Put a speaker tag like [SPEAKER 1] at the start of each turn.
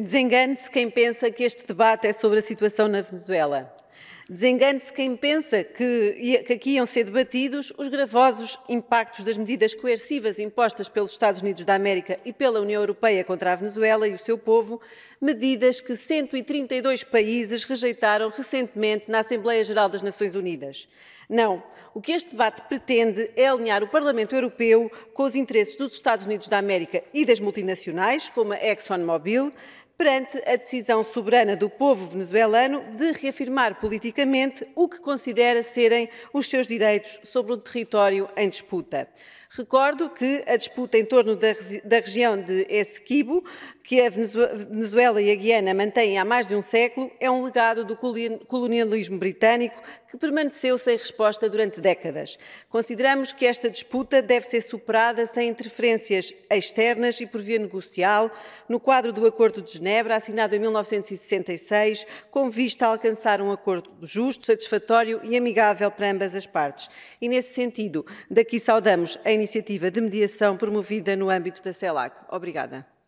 [SPEAKER 1] Desengane-se quem pensa que este debate é sobre a situação na Venezuela. Desengane-se quem pensa que, que, aqui iam ser debatidos os gravosos impactos das medidas coercivas impostas pelos Estados Unidos da América e pela União Europeia contra a Venezuela e o seu povo, medidas que 132 países rejeitaram recentemente na Assembleia Geral das Nações Unidas. Não, o que este debate pretende é alinhar o Parlamento Europeu com os interesses dos Estados Unidos da América e das multinacionais, como a ExxonMobil, perante a decisão soberana do povo venezuelano de reafirmar politicamente o que considera serem os seus direitos sobre o território em disputa. Recordo que a disputa em torno da, da região de Essequibo, que a Venezuela e a Guiana mantêm há mais de um século, é um legado do colonialismo britânico que permaneceu sem resposta durante décadas. Consideramos que esta disputa deve ser superada sem interferências externas e por via negocial no quadro do Acordo de Genebra Genebra, assinado em 1966, com vista a alcançar um acordo justo, satisfatório e amigável para ambas as partes. E, nesse sentido, daqui saudamos a iniciativa de mediação promovida no âmbito da CELAC. Obrigada.